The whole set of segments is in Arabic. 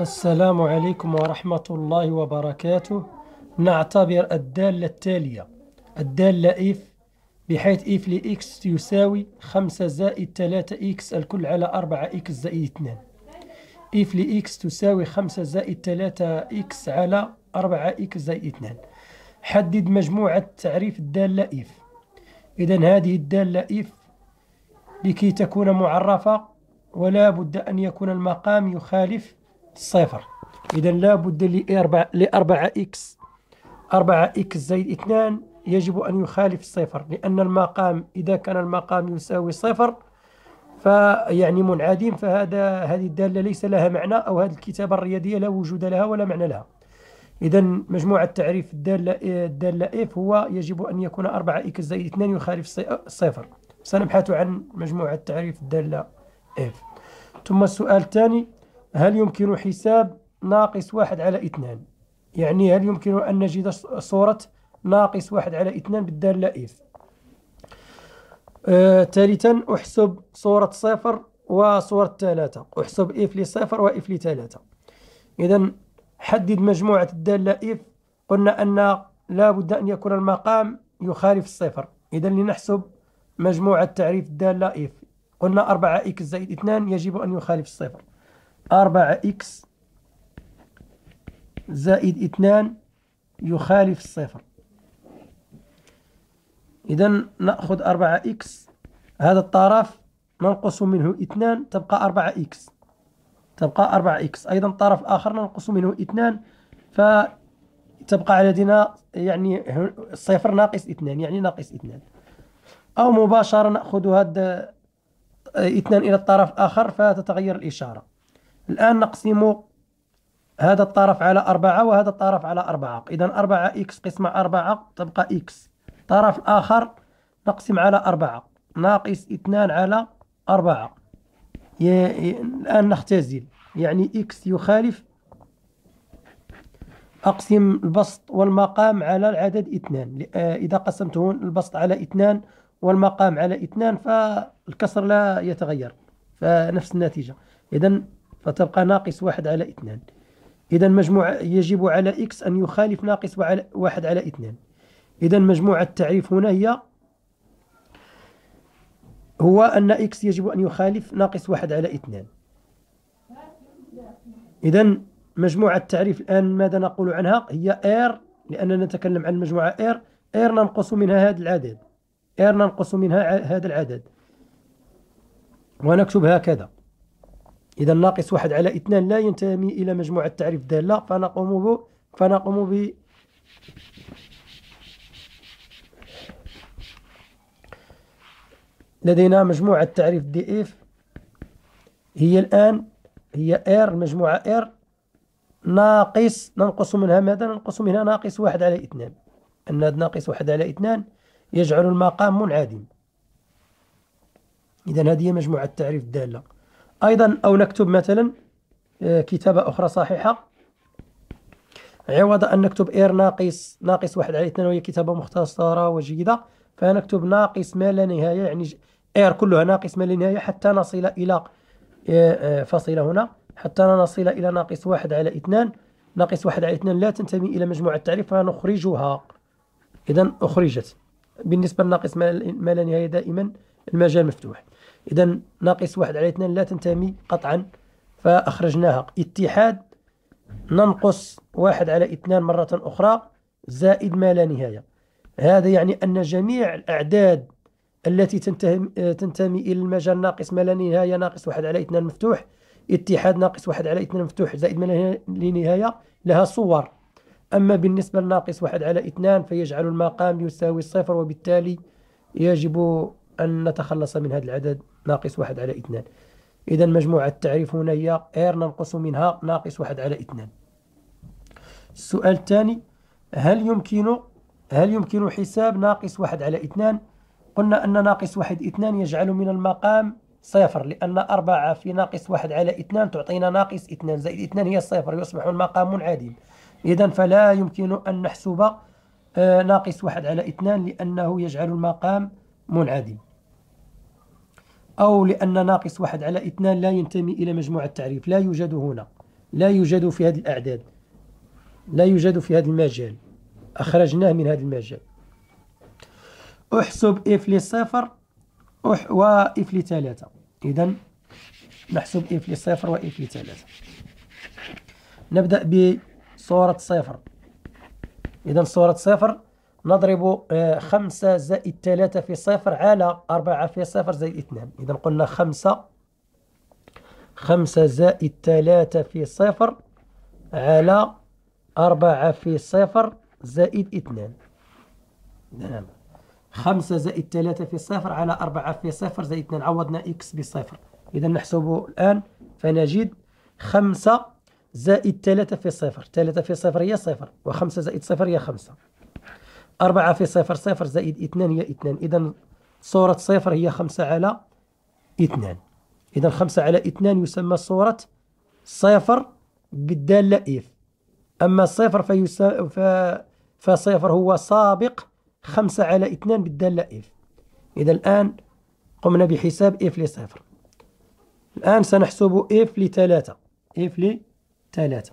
السلام عليكم ورحمة الله وبركاته نعتبر الدالة التالية الدالة إف بحيث إف لإكس يساوي 5 زائد 3 إكس الكل على 4 إكس زائد 2 إف لإكس تساوي 5 زائد 3 إكس على 4 إكس زائد 2 حدد مجموعة تعريف الدالة إف إذا هذه الدالة إف لكي تكون معرفة ولا بد أن يكون المقام يخالف صفر إذا لابد لأربع لأربعة إكس أربعة إكس زائد اثنان يجب أن يخالف الصفر لأن المقام إذا كان المقام يساوي صفر فيعني منعدم فهذا هذه الدالة ليس لها معنى أو هذه الكتابة الرياضية لا وجود لها ولا معنى لها إذا مجموعة تعريف الدالة الدالة إف هو يجب أن يكون 4 إكس زائد 2 يخالف صفر سنبحث عن مجموعة تعريف الدالة إف ثم السؤال الثاني هل يمكن حساب ناقص واحد على اثنان يعني هل يمكن أن نجد صورة ناقص واحد على اثنان بالدالة إف آه ثالثا أحسب صورة صفر وصورة ثلاثة أحسب إف لصفر وإف لثلاثة إذا حدد مجموعة الدالة إف قلنا أن لا بد أن يكون المقام يخالف الصفر إذا لنحسب مجموعة تعريف الدالة إف قلنا أربعة إكس زائد اثنان يجب أن يخالف الصفر أربعة إكس زائد اثنان يخالف الصفر إذا نأخذ أربعة إكس هذا الطرف ننقص منه اثنان تبقى أربعة إكس تبقى أربعة إكس أيضا الطرف الآخر ننقص منه اثنان فتبقى لدينا يعني صفر ناقص اثنان يعني ناقص اثنان أو مباشرة نأخذ هذا اثنان إلى الطرف الآخر فتتغير الإشارة الآن نقسم هذا الطرف على أربعة وهذا الطرف على أربعة إذا أربعة إكس قسمة أربعة تبقى إكس الطرف الآخر نقسم على أربعة ناقص اثنان على أربعة الآن نختزل يعني إكس يخالف أقسم البسط والمقام على العدد اثنان آه، إذا قسمته البسط على اثنان والمقام على اثنان فالكسر لا يتغير فنفس النتيجة إذا فتبقى ناقص واحد على اثنان إذا مجموع يجب على إكس أن يخالف ناقص واحد على اثنان إذا مجموع التعريف هنا هي هو أن إكس يجب أن يخالف ناقص واحد على اثنان إذا مجموعة التعريف الآن ماذا نقول عنها هي R لأننا نتكلم عن المجموعة R R ننقص منها هذا العدد R ننقص منها هذا العدد ونكتب هكذا إذا ناقص واحد على اثنان لا ينتمي إلى مجموعة تعريف دالة فنقوم ب فنقوم ب لدينا مجموعة تعريف دي اف هي الآن هي ار مجموعة ار ناقص ننقص منها ماذا ننقص منها ناقص واحد على اثنان أن هذا ناقص واحد على اثنان يجعل المقام منعدم إذا هذه هي مجموعة تعريف دالة أيضا أو نكتب مثلا آه، كتابة أخرى صحيحة عوض أن نكتب إير ناقص ناقص واحد على اثنان وهي كتابة مختصرة وجيدة فنكتب ناقص ما لا نهاية يعني إير كلها ناقص ما لا نهاية حتى نصل إلى آه، آه، فصيلة هنا حتى نصل إلى ناقص واحد على اثنان ناقص واحد على اثنان لا تنتمي إلى مجموعة التعريف فنخرجها إذا أخرجت بالنسبة لناقص ما لا نهاية دائما المجال مفتوح إذا ناقص واحد على اثنان لا تنتمي قطعا فأخرجناها اتحاد ننقص واحد على اثنان مرة أخرى زائد ما لا نهاية هذا يعني أن جميع الأعداد التي تنتمي إلى المجال ناقص ما لا نهاية ناقص واحد على اثنان مفتوح اتحاد ناقص واحد على اثنان مفتوح زائد ما لا نهاية لها صور أما بالنسبة لناقص واحد على اثنان فيجعل المقام يساوي الصفر وبالتالي يجب أن نتخلص من هذا العدد ناقص واحد على اثنان إذا مجموعة التعريف هنا هي R ننقص منها ناقص واحد على اثنان السؤال الثاني هل يمكن هل يمكن حساب ناقص واحد على اثنان قلنا أن ناقص واحد اثنان يجعل من المقام صفر لأن أربعة في ناقص واحد على اثنان تعطينا ناقص اثنان زائد اثنان هي الصفر يصبح المقام منعدم إذا فلا يمكن أن نحسب آه، ناقص واحد على اثنان لأنه يجعل المقام منعدم أو لأن ناقص واحد على اثنان لا ينتمي إلى مجموعة التعريف لا يوجد هنا لا يوجد في هذه الأعداد لا يوجد في هذا المجال أخرجناه من هذا المجال أحسب إف لصفر أح وإف لثلاثة إذا نحسب إف لصفر وإف لثلاثة نبدأ بصورة صفر إذا صورة صفر نضرب آه، خمسة زائد ثلاثة في صفر على أربعة في صفر زائد اثنان إذا قلنا خمسة خمسة زائد ثلاثة في صفر على أربعة في صفر زائد اثنان نعم خمسة زائد ثلاثة في صفر على أربعة في صفر زائد اثنان عوضنا إكس بصفر إذا نحسب الآن فنجد خمسة زائد ثلاثة في صفر ثلاثة في صفر هي صفر وخمسة زائد صفر هي خمسة أربعة في صفر صفر زائد اثنان هي اثنان إذا صورة صفر هي خمسة على اثنان إذا خمسة على اثنان يسمى صورة صفر بالدالة إف أما صفر فيسا ف... فصفر هو سابق خمسة على اثنان بالدالة إف إذا الآن قمنا بحساب إف لصفر الآن سنحسب إف لثلاثة إف لثلاثة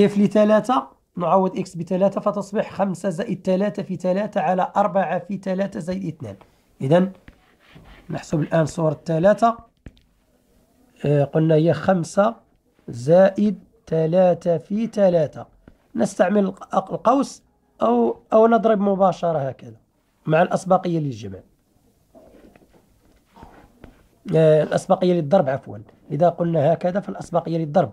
إف لثلاثة نعوض إكس بثلاثة فتصبح خمسة زائد ثلاثة في ثلاثة على أربعة في ثلاثة زائد اثنان إذا نحسب الآن صور ثلاثة آه قلنا هي خمسة زائد ثلاثة في ثلاثة نستعمل القوس أو أو نضرب مباشرة هكذا مع الأسبقية للجمع آه الأسبقية للضرب عفوا إذا قلنا هكذا فالأسبقية للضرب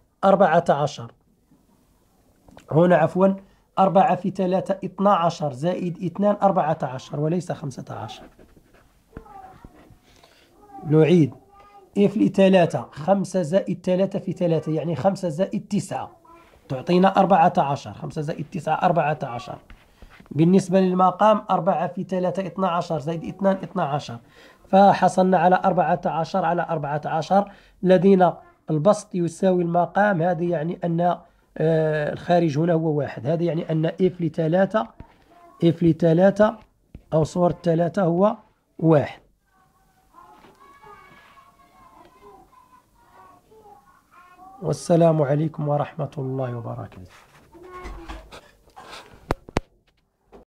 أربعة عشر هنا عفوا أربعة في ثلاثة اثنا عشر زائد اثنان أربعة عشر وليس خمسة عشر نعيد اف لثلاثة خمسة زائد ثلاثة في ثلاثة يعني خمسة زائد تسعة تعطينا أربعة عشر خمسة زائد تسعة أربعة عشر بالنسبة للمقام أربعة في ثلاثة اثنا عشر زائد اثنان اثنا عشر فحصلنا على أربعة عشر على أربعة عشر لدينا البسط يساوي المقام هذا يعني أن آه، الخارج هنا هو واحد هذا يعني أن إف لثلاثة إف لثلاثة أو صور الثلاثة هو واحد والسلام عليكم ورحمة الله وبركاته